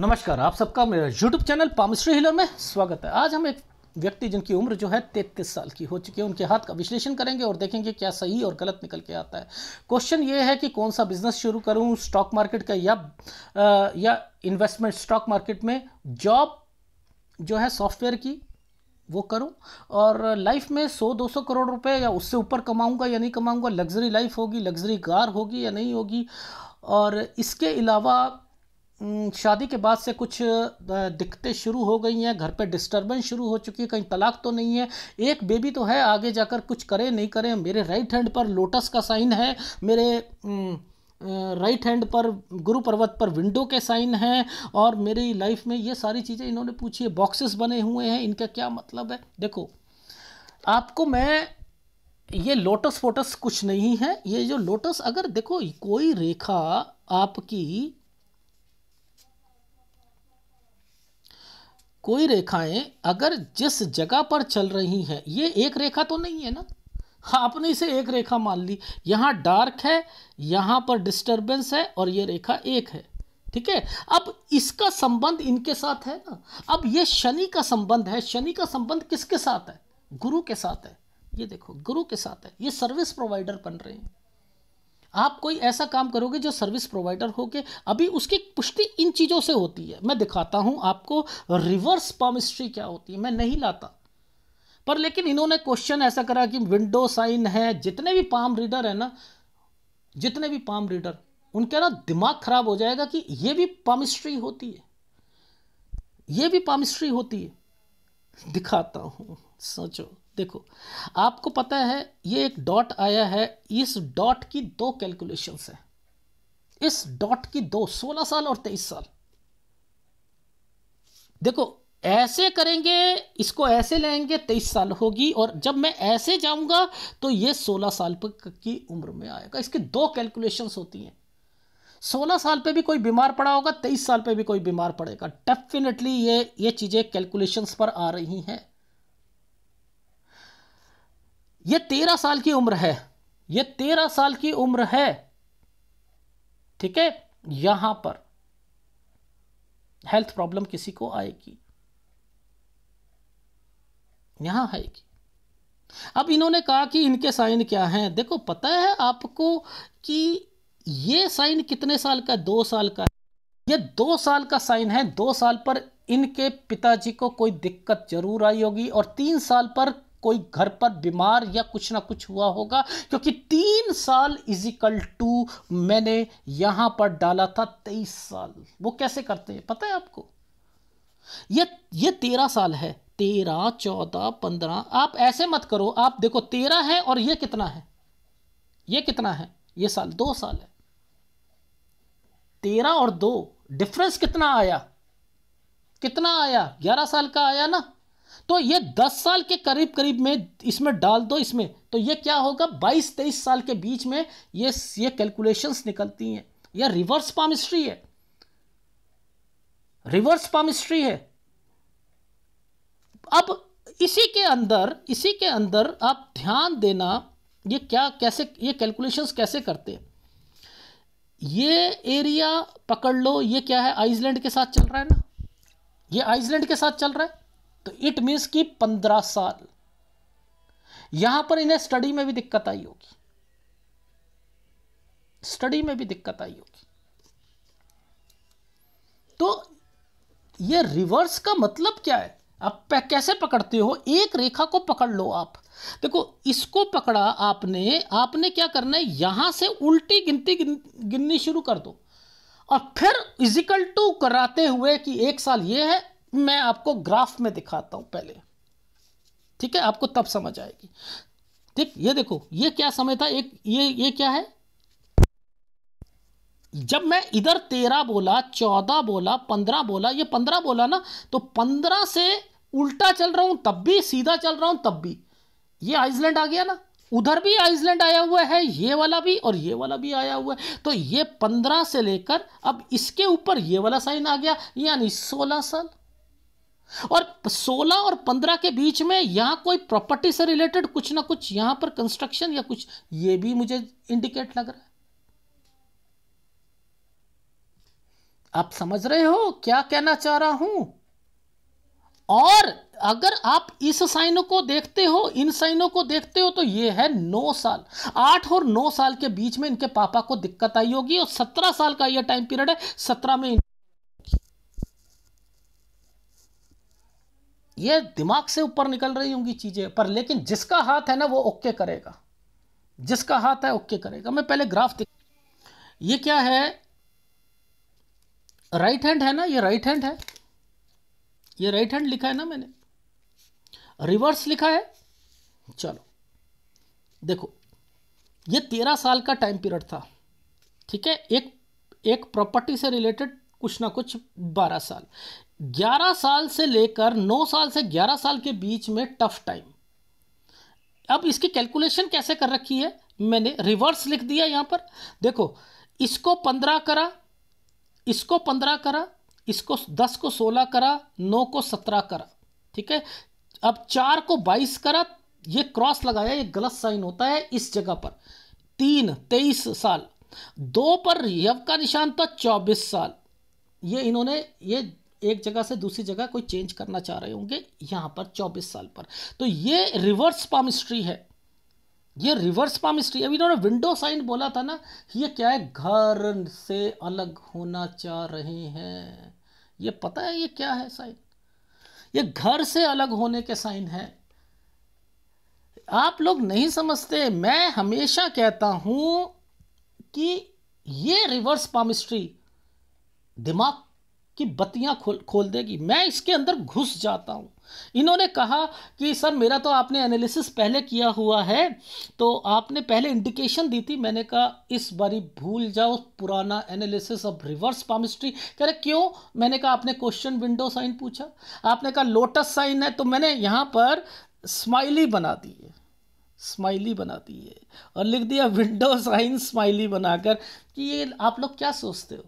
नमस्कार आप सबका मेरा यूट्यूब चैनल पामश्री हिलर में स्वागत है आज हम एक व्यक्ति जिनकी उम्र जो है तैतीस साल की हो चुकी है उनके हाथ का विश्लेषण करेंगे और देखेंगे क्या सही और गलत निकल के आता है क्वेश्चन ये है कि कौन सा बिजनेस शुरू करूं स्टॉक मार्केट का या आ, या इन्वेस्टमेंट स्टॉक मार्केट में जॉब जो है सॉफ्टवेयर की वो करूं और लाइफ में 100-200 करोड़ रुपए या उससे ऊपर कमाऊंगा या नहीं कमाऊंगा लग्जरी लाइफ होगी लग्जरी कार होगी या नहीं होगी और इसके अलावा शादी के बाद से कुछ दिक्कतें शुरू हो गई हैं घर पे डिस्टरबेंस शुरू हो चुकी है कहीं तलाक तो नहीं है एक बेबी तो है आगे जाकर कुछ करे नहीं करे मेरे राइट हैंड पर लोटस का साइन है मेरे राइट हैंड पर गुरु पर्वत पर विंडो के साइन हैं और मेरी लाइफ में ये सारी चीज़ें इन्होंने पूछी है बॉक्सेस बने हुए हैं इनका क्या मतलब है देखो आपको मैं ये लोटस फोटस कुछ नहीं है ये जो लोटस अगर देखो कोई रेखा आपकी कोई रेखाएं अगर जिस जगह पर चल रही हैं ये एक रेखा तो नहीं है ना हाँ, आपने इसे एक रेखा मान ली यहाँ डार्क है यहाँ पर डिस्टरबेंस है और ये रेखा एक है ठीक है अब इसका संबंध इनके साथ है ना अब ये शनि का संबंध है शनि का संबंध किसके साथ है गुरु के साथ है ये देखो गुरु के साथ है ये सर्विस प्रोवाइडर बन रहे हैं आप कोई ऐसा काम करोगे जो सर्विस प्रोवाइडर हो के अभी उसकी पुष्टि इन चीज़ों से होती है मैं दिखाता हूं आपको रिवर्स पामिस्ट्री क्या होती है मैं नहीं लाता पर लेकिन इन्होंने क्वेश्चन ऐसा करा कि विंडो साइन है जितने भी पाम रीडर है ना जितने भी पाम रीडर उनका ना दिमाग खराब हो जाएगा कि यह भी पामिस्ट्री होती है यह भी पामिस्ट्री होती है दिखाता हूं सोचो देखो आपको पता है ये एक डॉट आया है इस डॉट की दो कैलकुलेशंस है इस डॉट की दो सोलह साल और तेईस साल देखो ऐसे करेंगे इसको ऐसे लेंगे तेईस साल होगी और जब मैं ऐसे जाऊंगा तो ये सोलह साल पर की उम्र में आएगा इसकी दो कैलकुलेशंस होती हैं सोलह साल पे भी कोई बीमार पड़ा होगा तेईस साल पे भी कोई बीमार पड़ेगा डेफिनेटली ये ये चीज़ें कैलकुलेशंस पर आ रही हैं ये तेरह साल की उम्र है ये तेरह साल की उम्र है ठीक है यहां पर हेल्थ प्रॉब्लम किसी को आएगी यहां आएगी अब इन्होंने कहा कि इनके साइन क्या हैं देखो पता है आपको कि ये साइन कितने साल का दो साल का ये दो साल का साइन है दो साल पर इनके पिताजी को कोई दिक्कत जरूर आई होगी और तीन साल पर कोई घर पर बीमार या कुछ ना कुछ हुआ होगा क्योंकि तीन साल इजिकल टू मैंने यहां पर डाला था तेईस साल वो कैसे करते हैं पता है आपको ये ये तेरह साल है तेरह चौदह पंद्रह आप ऐसे मत करो आप देखो तेरह है और ये कितना है ये कितना है ये साल दो साल है तेरह और दो डिफरेंस कितना आया कितना आया ग्यारह साल का आया ना तो ये 10 साल के करीब करीब में इसमें डाल दो इसमें तो ये क्या होगा 22-23 साल के बीच में ये ये कैलकुलेशंस निकलती हैं यह रिवर्स पामिस्ट्री है रिवर्स पामिस्ट्री है अब इसी के अंदर इसी के अंदर आप ध्यान देना ये क्या कैसे ये कैलकुलेशंस कैसे करते हैं ये एरिया पकड़ लो ये क्या है आइसलैंड के साथ चल रहा है ना ये आइसलैंड के साथ चल रहा है तो इट मीन्स कि पंद्रह साल यहां पर इन्हें स्टडी में भी दिक्कत आई होगी स्टडी में भी दिक्कत आई होगी तो ये रिवर्स का मतलब क्या है आप कैसे पकड़ते हो एक रेखा को पकड़ लो आप देखो इसको पकड़ा आपने आपने क्या करना है यहां से उल्टी गिनती गिन, गिननी शुरू कर दो और फिर इजिकल टू कराते हुए कि एक साल ये है मैं आपको ग्राफ में दिखाता हूं पहले ठीक है आपको तब समझ आएगी ठीक ये देखो ये क्या समय था एक ये ये क्या है जब मैं इधर तेरह बोला चौदह बोला पंद्रह बोला ये पंद्रह बोला ना तो पंद्रह से उल्टा चल रहा हूं तब भी सीधा चल रहा हूं तब भी ये आइसलैंड आ गया ना उधर भी आइसलैंड आया हुआ है ये वाला भी और ये वाला भी आया हुआ है तो ये पंद्रह से लेकर अब इसके ऊपर ये वाला साइन आ गया यानी सोलह साल और 16 और 15 के बीच में यहाँ कोई प्रॉपर्टी से रिलेटेड कुछ ना कुछ यहाँ पर कंस्ट्रक्शन या कुछ ये भी मुझे इंडिकेट लग रहा है आप समझ रहे हो क्या कहना चाह रहा हूं और अगर आप इस साइनों को देखते हो इन साइनों को देखते हो तो ये है नौ साल आठ और नौ साल के बीच में इनके पापा को दिक्कत आई होगी और सत्रह साल का ये टाइम पीरियड है सत्रह में ये दिमाग से ऊपर निकल रही होंगी चीज़ें पर लेकिन जिसका हाथ है ना वो ओके करेगा जिसका हाथ है ओके करेगा मैं पहले ग्राफ ये क्या है राइट हैंड है ना ये राइट हैंड है ये राइट हैंड लिखा है ना मैंने रिवर्स लिखा है चलो देखो ये तेरह साल का टाइम पीरियड था ठीक है एक एक प्रॉपर्टी से रिलेटेड कुछ ना कुछ बारह साल 11 साल से लेकर 9 साल से 11 साल के बीच में टफ टाइम अब इसकी कैलकुलेशन कैसे कर रखी है मैंने रिवर्स लिख दिया यहां पर देखो इसको 15 करा इसको 15 करा इसको 10 को 16 करा 9 को 17 करा ठीक है अब 4 को 22 करा ये क्रॉस लगाया ये गलत साइन होता है इस जगह पर तीन तेईस साल दो पर यव का निशान था चौबीस साल ये इन्होंने ये एक जगह से दूसरी जगह कोई चेंज करना चाह रहे होंगे यहां पर चौबीस साल पर तो ये रिवर्स पामिस्ट्री है ये रिवर्स पामिस्ट्री अभी इन्होंने विंडो साइन बोला था ना ये क्या है घर से अलग होना चाह रहे हैं ये पता है ये क्या है साइन ये घर से अलग होने के साइन है आप लोग नहीं समझते मैं हमेशा कहता हूं कि ये रिवर्स पामिस्ट्री दिमाग कि बत्तियां खोल खोल देगी मैं इसके अंदर घुस जाता हूँ इन्होंने कहा कि सर मेरा तो आपने एनालिसिस पहले किया हुआ है तो आपने पहले इंडिकेशन दी थी मैंने कहा इस बारी भूल जाओ पुराना एनालिसिस अब रिवर्स पामिस्ट्री कह रहे क्यों मैंने कहा आपने क्वेश्चन विंडो साइन पूछा आपने कहा लोटस साइन है तो मैंने यहाँ पर स्माइली बना दी है स्माइली बना दी है और लिख दिया विंडो साइन स्माइली बनाकर कि ये आप लोग क्या सोचते हो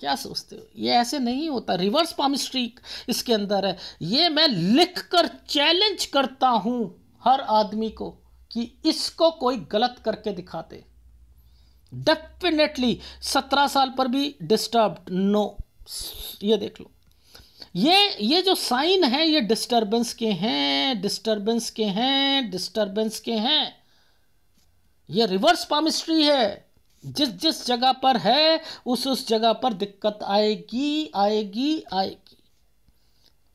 क्या सोचते हो ये ऐसे नहीं होता रिवर्स पामिस्ट्री इसके अंदर है ये मैं लिख कर चैलेंज करता हूं हर आदमी को कि इसको कोई गलत करके दिखाते डेफिनेटली सत्रह साल पर भी डिस्टर्ब नो ये देख लो ये ये जो साइन है ये डिस्टरबेंस के हैं डिस्टरबेंस के हैं डिस्टरबेंस के हैं ये रिवर्स पामिस्ट्री है जिस जिस जगह पर है उस उस जगह पर दिक्कत आएगी आएगी आएगी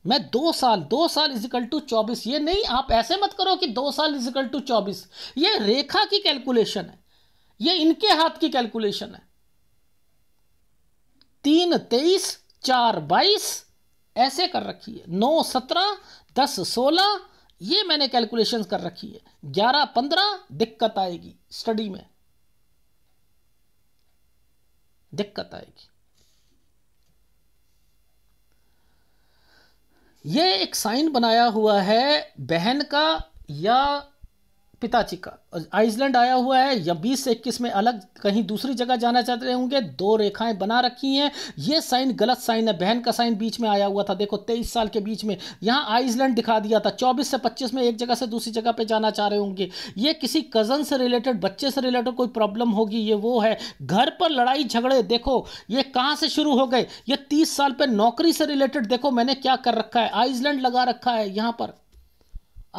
मैं दो साल दो साल इजिकल टू चौबीस ये नहीं आप ऐसे मत करो कि दो साल इजिकल टू चौबीस ये रेखा की कैलकुलेशन है ये इनके हाथ की कैलकुलेशन है तीन तेईस चार बाईस ऐसे कर रखी है नौ सत्रह दस सोलह ये मैंने कैलकुलेशन कर रखी है ग्यारह पंद्रह दिक्कत आएगी स्टडी में दिक्कत आएगी ये एक साइन बनाया हुआ है बहन का या पिताजी का आइसलैंड आया हुआ है या बीस से इक्कीस में अलग कहीं दूसरी जगह जाना चाह रहे होंगे दो रेखाएं बना रखी हैं ये साइन गलत साइन है बहन का साइन बीच में आया हुआ था देखो तेईस साल के बीच में यहाँ आइसलैंड दिखा दिया था चौबीस से पच्चीस में एक जगह से दूसरी जगह पे जाना चाह रहे होंगे ये किसी कज़न से रिलेटेड बच्चे से रिलेटेड कोई प्रॉब्लम होगी ये वो है घर पर लड़ाई झगड़े देखो ये कहाँ से शुरू हो गए ये तीस साल पर नौकरी से रिलेटेड देखो मैंने क्या कर रखा है आइसलैंड लगा रखा है यहाँ पर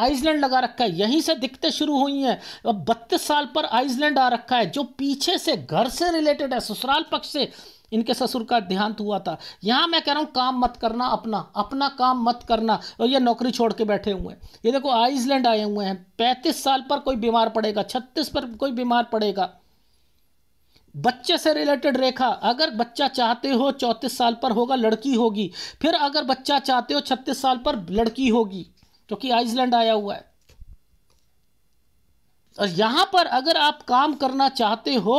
आइसलैंड लगा रखा है यहीं से दिक्कतें शुरू हुई हैं अब बत्तीस साल पर आइसलैंड आ रखा है जो पीछे से घर से रिलेटेड है ससुराल पक्ष से इनके ससुर का देहांत हुआ था यहाँ मैं कह रहा हूँ काम मत करना अपना अपना काम मत करना और ये नौकरी छोड़ के बैठे हुए हैं ये देखो आइसलैंड आए हुए हैं पैंतीस साल पर कोई बीमार पड़ेगा छत्तीस पर कोई बीमार पड़ेगा बच्चे से रिलेटेड रेखा अगर बच्चा चाहते हो चौंतीस साल पर होगा लड़की होगी फिर अगर बच्चा चाहते हो छत्तीस साल पर लड़की होगी क्योंकि आइसलैंड आया हुआ है और यहां पर अगर आप काम करना चाहते हो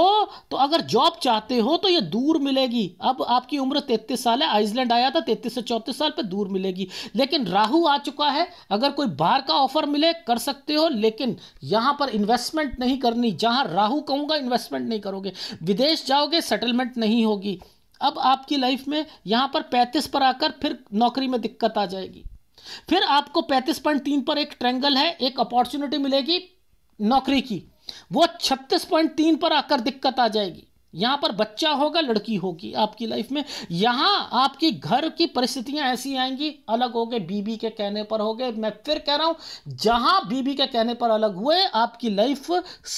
तो अगर जॉब चाहते हो तो ये दूर मिलेगी अब आपकी उम्र तैतीस साल है आइसलैंड आया था तैतीस से चौंतीस साल पे दूर मिलेगी लेकिन राहु आ चुका है अगर कोई बाहर का ऑफर मिले कर सकते हो लेकिन यहां पर इन्वेस्टमेंट नहीं करनी जहां राहु कहूंगा इन्वेस्टमेंट नहीं करोगे विदेश जाओगे सेटलमेंट नहीं होगी अब आपकी लाइफ में यहां पर पैंतीस पर आकर फिर नौकरी में दिक्कत आ जाएगी फिर आपको पैंतीस पॉइंट तीन पर एक ट्रेंगल है एक अपॉर्चुनिटी मिलेगी नौकरी की वो छत्तीस पॉइंट तीन पर आकर दिक्कत आ जाएगी यहां पर बच्चा होगा लड़की होगी आपकी लाइफ में यहां आपकी घर की परिस्थितियां ऐसी आएंगी अलग हो गए बीबी के कहने पर हो गए मैं फिर कह रहा हूं जहां बीबी के कहने पर अलग हुए आपकी लाइफ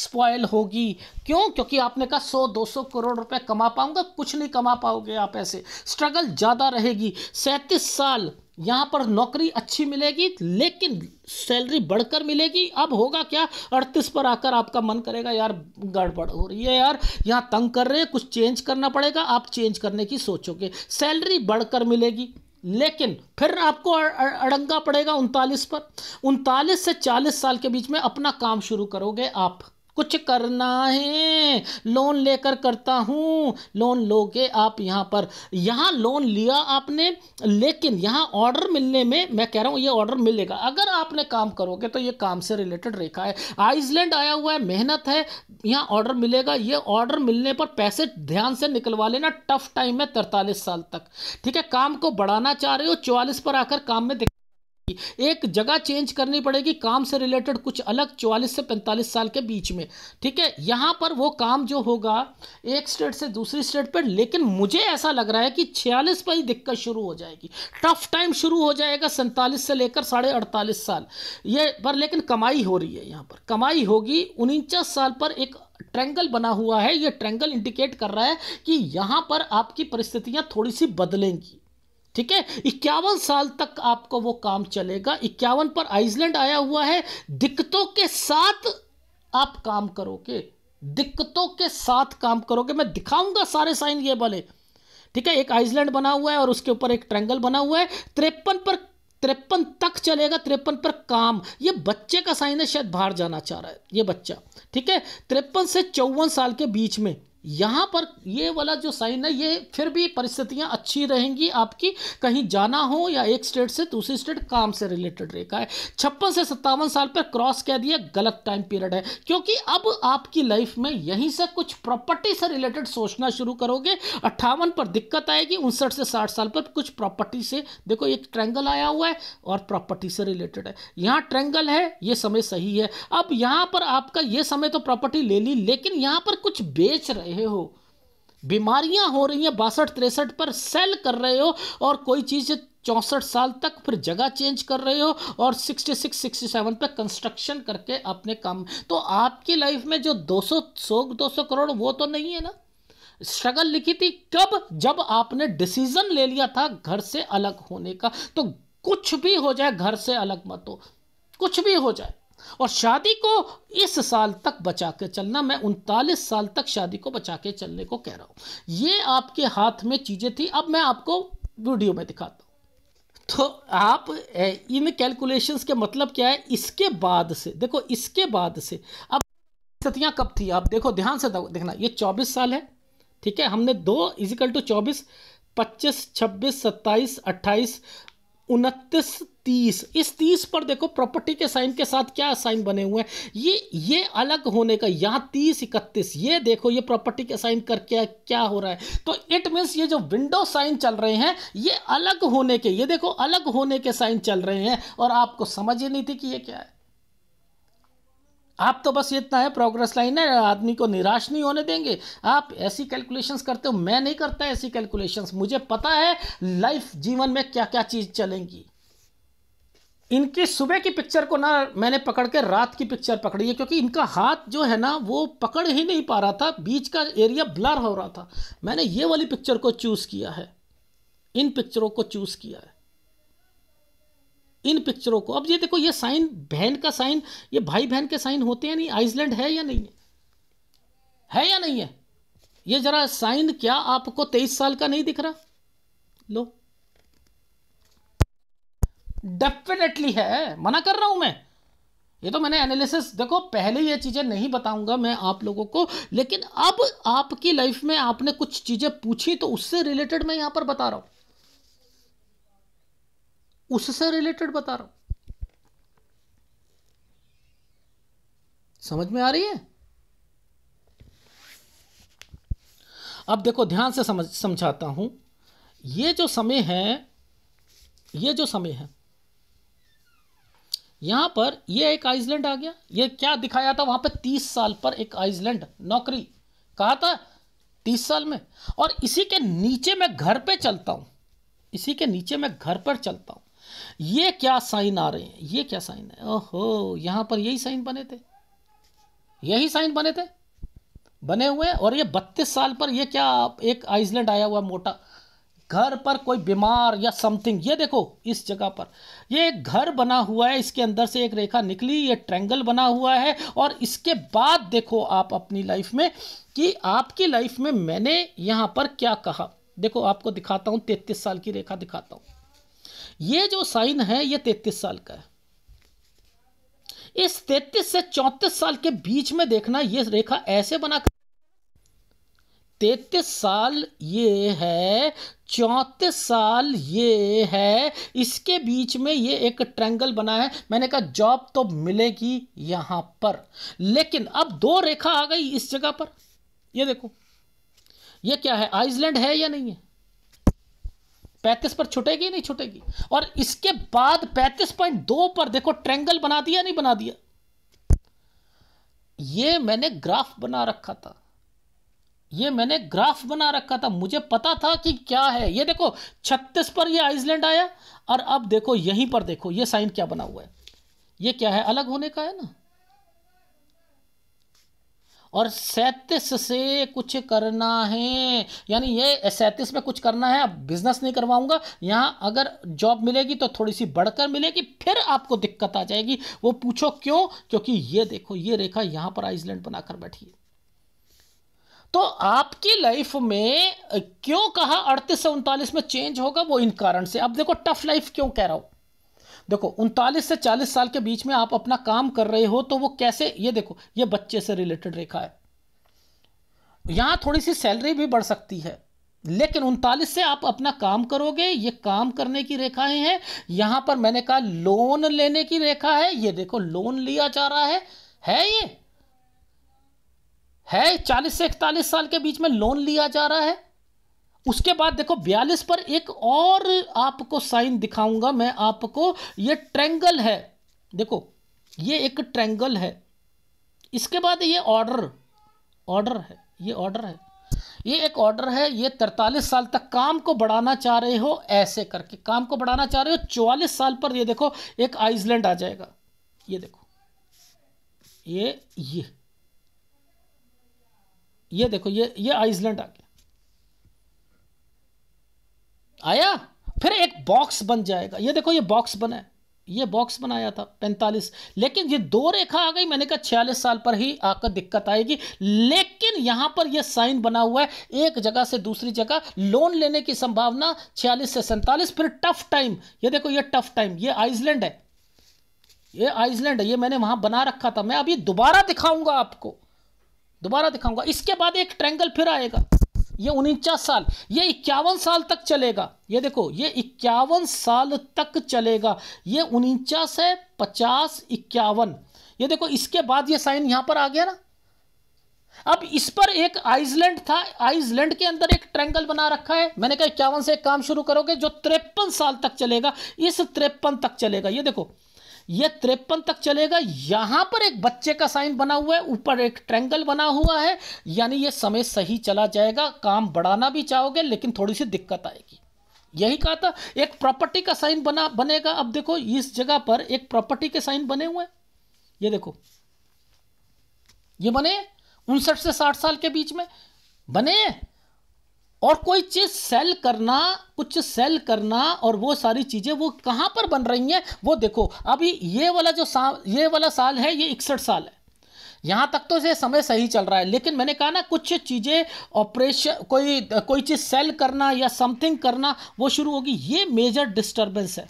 स्पॉयल होगी क्यों क्योंकि आपने कहा सौ दो सौ करोड़ रुपए कमा पाऊंगा कुछ नहीं कमा पाओगे आप ऐसे स्ट्रगल ज़्यादा रहेगी सैंतीस साल यहाँ पर नौकरी अच्छी मिलेगी लेकिन सैलरी बढ़कर मिलेगी अब होगा क्या अड़तीस पर आकर आपका मन करेगा यार गड़बड़ हो रही है यार यहाँ तंग कर रहे हैं कुछ चेंज करना पड़ेगा आप चेंज करने की सोचोगे सैलरी बढ़कर मिलेगी लेकिन फिर आपको अड़ंगा पड़ेगा उनतालीस पर उनतालीस से चालीस साल के बीच में अपना काम शुरू करोगे आप कुछ करना है लोन लेकर करता हूँ लोन लोगे आप यहाँ पर यहाँ लोन लिया आपने लेकिन यहाँ ऑर्डर मिलने में मैं कह रहा हूँ ये ऑर्डर मिलेगा अगर आपने काम करोगे तो ये काम से रिलेटेड रेखा है आइसलैंड आया हुआ है मेहनत है यहाँ ऑर्डर मिलेगा ये ऑर्डर मिलने पर पैसे ध्यान से निकलवा लेना टफ टाइम है तरतालीस साल तक ठीक है काम को बढ़ाना चाह रहे हो चौवालीस पर आकर काम में एक जगह चेंज करनी पड़ेगी काम से रिलेटेड कुछ अलग चौवालीस से पैंतालीस साल के बीच में ठीक है यहां पर वो काम जो होगा एक स्टेट से दूसरी स्टेट पर लेकिन मुझे ऐसा लग रहा है कि छियालीस पर ही दिक्कत शुरू हो जाएगी टफ टाइम शुरू हो जाएगा सैंतालीस से लेकर साढ़े अड़तालीस साल ये पर लेकिन कमाई हो रही है यहां पर कमाई होगी उनचास साल पर एक ट्रेंगल बना हुआ है ये ट्रेंगल इंडिकेट कर रहा है कि यहां पर आपकी परिस्थितियां थोड़ी सी बदलेंगी ठीक है इक्यावन साल तक आपको वो काम चलेगा इक्यावन पर आइसलैंड आया हुआ है दिक्कतों के साथ आप काम करोगे दिक्कतों के साथ काम करोगे मैं दिखाऊंगा सारे साइन ये वाले ठीक है एक आइसलैंड बना हुआ है और उसके ऊपर एक ट्रैंगल बना हुआ है तिरपन पर त्रेपन तक चलेगा तिरपन पर काम ये बच्चे का साइन है शायद बाहर जाना चाह रहा है ये बच्चा ठीक है तिरपन से चौवन साल के बीच में यहाँ पर ये वाला जो साइन है ये फिर भी परिस्थितियाँ अच्छी रहेंगी आपकी कहीं जाना हो या एक स्टेट से दूसरी स्टेट काम से रिलेटेड रेखा है छप्पन से सत्तावन साल पर क्रॉस कह दिया गलत टाइम पीरियड है क्योंकि अब आपकी लाइफ में यहीं से कुछ प्रॉपर्टी से रिलेटेड सोचना शुरू करोगे अट्ठावन पर दिक्कत आएगी उनसठ से साठ साल पर कुछ प्रॉपर्टी से देखो एक ट्रेंगल आया हुआ है और प्रॉपर्टी से रिलेटेड है यहाँ ट्रेंगल है ये समय सही है अब यहाँ पर आपका ये समय तो प्रॉपर्टी ले ली लेकिन यहाँ पर कुछ बेच रहे रहे हो बीमारियां हो रही हैं बासठ तिरसठ पर सेल कर रहे हो और कोई चीज़ चौंसठ साल तक फिर जगह चेंज कर रहे हो और सिक्सटी सिक्स सिक्सटी सेवन पर कंस्ट्रक्शन करके अपने काम तो आपकी लाइफ में जो दो सौ सौ दो सौ करोड़ वो तो नहीं है ना स्ट्रगल लिखी थी कब जब आपने डिसीजन ले लिया था घर से अलग होने का तो कुछ भी हो जाए घर से अलग मत हो कुछ भी हो जाए और शादी को इस साल तक बचा के चलना मैं उनतालीस साल तक शादी को बचा के चलने को कह रहा हूँ ये आपके हाथ में चीज़ें थी अब मैं आपको वीडियो में दिखाता हूँ तो आप इन कैलकुलेशंस के मतलब क्या है इसके बाद से देखो इसके बाद से अब स्थितियाँ कब थी आप देखो ध्यान से देखना ये चौबीस साल है ठीक है हमने दो इजिकल टू चौबीस पच्चीस छब्बीस सत्ताईस अट्ठाईस उनतीस तीस इस तीस पर देखो प्रॉपर्टी के साइन के साथ क्या साइन बने हुए हैं ये ये अलग होने का यहाँ तीस इकतीस ये देखो ये प्रॉपर्टी के साइन करके क्या हो रहा है तो इट मीन्स ये जो विंडो साइन चल रहे हैं ये अलग होने के ये देखो अलग होने के साइन चल रहे हैं और आपको समझ ही नहीं थी कि ये क्या है आप तो बस इतना है प्रोग्रेस लाइन है आदमी को निराश नहीं होने देंगे आप ऐसी कैलकुलेशंस करते हो मैं नहीं करता ऐसी कैलकुलेशंस मुझे पता है लाइफ जीवन में क्या क्या चीज़ चलेंगी इनकी सुबह की पिक्चर को ना मैंने पकड़ के रात की पिक्चर पकड़ी है क्योंकि इनका हाथ जो है ना वो पकड़ ही नहीं पा रहा था बीच का एरिया ब्लर हो रहा था मैंने ये वाली पिक्चर को चूज़ किया है इन पिक्चरों को चूज़ किया है इन पिक्चरों को अब ये देखो ये साइन बहन का साइन ये भाई बहन के साइन होते हैं नहीं आइसलैंड है या नहीं है है या नहीं है ये जरा साइन क्या आपको तेईस साल का नहीं दिख रहा लो डेफिनेटली है मना कर रहा हूं मैं ये तो मैंने एनालिसिस देखो पहले ये चीज़ें नहीं बताऊंगा मैं आप लोगों को लेकिन अब आपकी लाइफ में आपने कुछ चीज़ें पूछी तो उससे रिलेटेड मैं यहां पर बता रहा हूं उससे रिलेटेड बता रहा हूं समझ में आ रही है अब देखो ध्यान से समझ समझाता हूं ये जो समय है ये जो समय है यहां पर ये एक आइसलैंड आ गया ये क्या दिखाया था वहां पे तीस साल पर एक आइसलैंड नौकरी कहा था तीस साल में और इसी के नीचे मैं घर पे चलता हूं इसी के नीचे मैं घर पर चलता हूं ये क्या साइन आ रहे हैं ये क्या साइन है ओहो यहां पर यही साइन बने थे यही साइन बने थे बने हुए और ये बत्तीस साल पर ये क्या एक आइसलैंड आया हुआ मोटा घर पर कोई बीमार या समथिंग ये देखो इस जगह पर ये एक घर बना हुआ है इसके अंदर से एक रेखा निकली ये ट्रैंगल बना हुआ है और इसके बाद देखो आप अपनी लाइफ में कि आपकी लाइफ में मैंने यहाँ पर क्या कहा देखो आपको दिखाता हूँ तैतीस साल की रेखा दिखाता हूँ ये जो साइन है ये तैतीस साल का है इस तैतीस से चौंतीस साल के बीच में देखना ये रेखा ऐसे बना कर तैतीस साल ये है चौंतीस साल ये है इसके बीच में ये एक ट्रैंगल बना है मैंने कहा जॉब तो मिलेगी यहां पर लेकिन अब दो रेखा आ गई इस जगह पर ये देखो ये क्या है आइसलैंड है या नहीं है पैंतीस पर छुटेगी नहीं छुटेगी और इसके बाद पैंतीस पॉइंट दो पर देखो ट्रेंगल बना दिया नहीं बना दिया ये मैंने ग्राफ बना रखा था ये मैंने ग्राफ बना रखा था मुझे पता था कि क्या है ये देखो छत्तीस पर ये आइसलैंड आया और अब देखो यहीं पर देखो ये साइन क्या बना हुआ है ये क्या है अलग होने का है ना और सैंतीस से कुछ करना है यानी ये सैंतीस में कुछ करना है अब बिजनेस नहीं करवाऊंगा यहाँ अगर जॉब मिलेगी तो थोड़ी सी बढ़कर मिलेगी फिर आपको दिक्कत आ जाएगी वो पूछो क्यों क्योंकि ये देखो ये रेखा यहाँ पर आइसलैंड बनाकर बैठी है तो आपकी लाइफ में क्यों कहा अड़तीस से उनतालीस में चेंज होगा वो इन कारण से अब देखो टफ लाइफ क्यों कह रहा हूं देखो उनतालीस से चालीस साल के बीच में आप अपना काम कर रहे हो तो वो कैसे ये देखो ये बच्चे से रिलेटेड रेखा है यहां थोड़ी सी सैलरी भी बढ़ सकती है लेकिन उनतालीस से आप अपना काम करोगे ये काम करने की रेखाएं हैं यहां पर मैंने कहा लोन लेने की रेखा है ये देखो लोन लिया जा रहा है है ये है चालीस से इकतालीस साल के बीच में लोन लिया जा रहा है उसके बाद देखो बयालीस पर एक और आपको साइन दिखाऊंगा मैं आपको ये ट्रेंगल है देखो ये एक ट्रेंगल है इसके बाद ये ऑर्डर ऑर्डर है ये ऑर्डर है ये एक ऑर्डर है ये तरतालीस साल तक काम को बढ़ाना चाह रहे हो ऐसे करके काम को बढ़ाना चाह रहे हो चौवालीस साल पर ये देखो एक आइसलैंड आ जाएगा ये देखो ये ये ये देखो ये ये आइसलैंड आ गया आया फिर एक बॉक्स बन जाएगा ये देखो ये बॉक्स बना है ये बॉक्स बनाया था पैंतालीस लेकिन ये दो रेखा आ गई मैंने कहा छियालीस साल पर ही आकर दिक्कत आएगी लेकिन यहां पर ये साइन बना हुआ है एक जगह से दूसरी जगह लोन लेने की संभावना छियालीस से सैंतालीस फिर टफ टाइम ये देखो ये टफ टाइम ये आइसलैंड है ये आइसलैंड है ये मैंने वहां बना रखा था मैं अभी दोबारा दिखाऊंगा आपको दोबारा दिखाऊंगा इसके बाद एक ट्रैंगल फिर आएगा ये उनचास साल ये इक्यावन साल तक चलेगा ये देखो ये इक्यावन साल तक चलेगा ये उनचास है पचास इक्यावन ये देखो इसके बाद ये साइन यहां पर आ गया ना अब इस पर एक आइसलैंड था आइसलैंड के अंदर एक ट्रैंगल बना रखा है मैंने कहा इक्यावन से एक काम शुरू करोगे जो त्रेपन साल तक चलेगा इस त्रेपन तक चलेगा ये देखो ये त्रेपन तक चलेगा यहाँ पर एक बच्चे का साइन बना हुआ है ऊपर एक ट्रेंगल बना हुआ है यानी ये समय सही चला जाएगा काम बढ़ाना भी चाहोगे लेकिन थोड़ी सी दिक्कत आएगी यही कहा था एक प्रॉपर्टी का साइन बना बनेगा अब देखो इस जगह पर एक प्रॉपर्टी के साइन बने हुए हैं ये देखो ये बने उनसठ से साठ साल के बीच में बने और कोई चीज़ सेल करना कुछ सेल करना और वो सारी चीज़ें वो कहाँ पर बन रही हैं वो देखो अभी ये वाला जो साल ये वाला साल है ये इकसठ साल है यहाँ तक तो ये समय सही चल रहा है लेकिन मैंने कहा ना कुछ चीज़ें ऑपरेशन कोई कोई चीज़ सेल करना या समथिंग करना वो शुरू होगी ये मेजर डिस्टर्बेंस है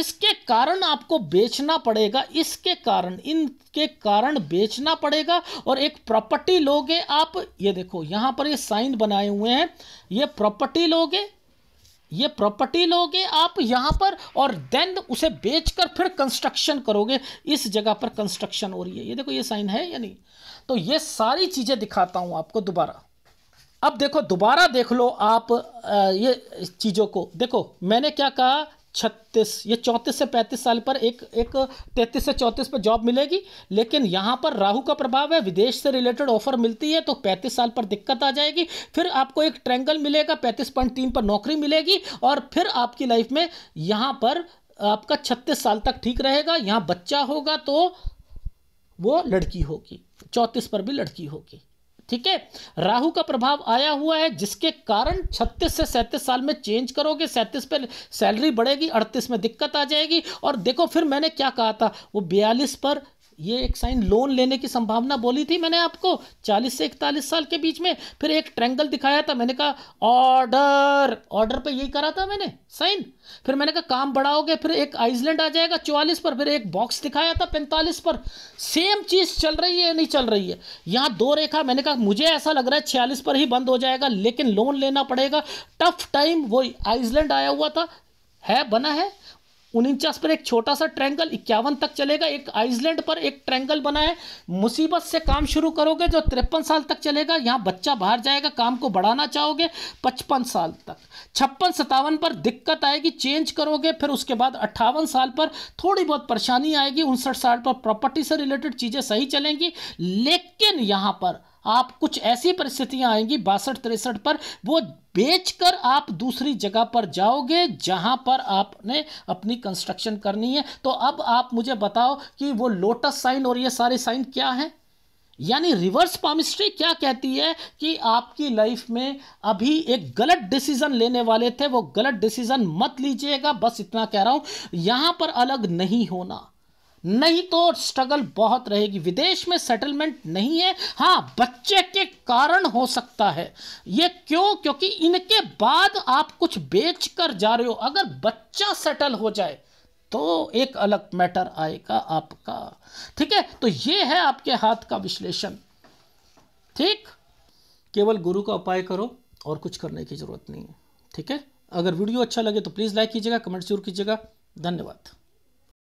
इसके कारण आपको बेचना पड़ेगा इसके कारण इनके कारण बेचना पड़ेगा और एक प्रॉपर्टी लोगे आप ये देखो यहां पर ये साइन बनाए हुए हैं ये प्रॉपर्टी लोगे ये प्रॉपर्टी लोगे आप यहां पर और देन उसे बेचकर फिर कंस्ट्रक्शन करोगे इस जगह पर कंस्ट्रक्शन हो रही है ये देखो ये साइन है या नहीं तो ये सारी चीज़ें दिखाता हूं आपको दोबारा अब देखो दोबारा देख लो आप ये चीज़ों को देखो मैंने क्या कहा छत्तीस ये चौंतीस से पैंतीस साल पर एक एक तैंतीस से चौंतीस पर जॉब मिलेगी लेकिन यहाँ पर राहु का प्रभाव है विदेश से रिलेटेड ऑफर मिलती है तो पैंतीस साल पर दिक्कत आ जाएगी फिर आपको एक ट्रेंगल मिलेगा पैंतीस पॉइंट तीन पर नौकरी मिलेगी और फिर आपकी लाइफ में यहाँ पर आपका छत्तीस साल तक ठीक रहेगा यहाँ बच्चा होगा तो वो लड़की होगी चौंतीस पर भी लड़की होगी ठीक है राहु का प्रभाव आया हुआ है जिसके कारण 36 से 37 साल में चेंज करोगे 37 पे सैलरी बढ़ेगी 38 में दिक्कत आ जाएगी और देखो फिर मैंने क्या कहा था वो 42 पर ये एक साइन लोन लेने की संभावना बोली थी मैंने आपको 40 से 41 साल के बीच में फिर एक ट्रेंगल दिखाया था मैंने कहा ऑर्डर ऑर्डर पे यही करा था मैंने साइन फिर मैंने कहा काम बढ़ाओगे फिर एक आइसलैंड आ जाएगा 44 पर फिर एक बॉक्स दिखाया था 45 पर सेम चीज़ चल रही है नहीं चल रही है यहाँ दो रेखा मैंने कहा मुझे ऐसा लग रहा है छियालीस पर ही बंद हो जाएगा लेकिन लोन लेना पड़ेगा टफ टाइम वो आइसलैंड आया हुआ था है बना है उनचास पर एक छोटा सा ट्रैंगल इक्यावन तक चलेगा एक आइसलैंड पर एक ट्रैंगल बना है मुसीबत से काम शुरू करोगे जो तिरपन साल तक चलेगा यहाँ बच्चा बाहर जाएगा काम को बढ़ाना चाहोगे पचपन साल तक छप्पन सतावन पर दिक्कत आएगी चेंज करोगे फिर उसके बाद अट्ठावन साल पर थोड़ी बहुत परेशानी आएगी उनसठ साल पर प्रॉपर्टी से रिलेटेड चीज़ें सही चलेंगी लेकिन यहाँ पर आप कुछ ऐसी परिस्थितियां आएंगी बासठ तिरसठ पर वो बेचकर आप दूसरी जगह पर जाओगे जहां पर आपने अपनी कंस्ट्रक्शन करनी है तो अब आप मुझे बताओ कि वो लोटस साइन और ये सारे साइन क्या है यानी रिवर्स पामिस्ट्री क्या कहती है कि आपकी लाइफ में अभी एक गलत डिसीजन लेने वाले थे वो गलत डिसीजन मत लीजिएगा बस इतना कह रहा हूं यहां पर अलग नहीं होना नहीं तो स्ट्रगल बहुत रहेगी विदेश में सेटलमेंट नहीं है हाँ बच्चे के कारण हो सकता है ये क्यों क्योंकि इनके बाद आप कुछ बेच कर जा रहे हो अगर बच्चा सेटल हो जाए तो एक अलग मैटर आएगा आपका ठीक है तो ये है आपके हाथ का विश्लेषण ठीक केवल गुरु का उपाय करो और कुछ करने की ज़रूरत नहीं है ठीक है अगर वीडियो अच्छा लगे तो प्लीज़ लाइक कीजिएगा कमेंट जरूर कीजिएगा धन्यवाद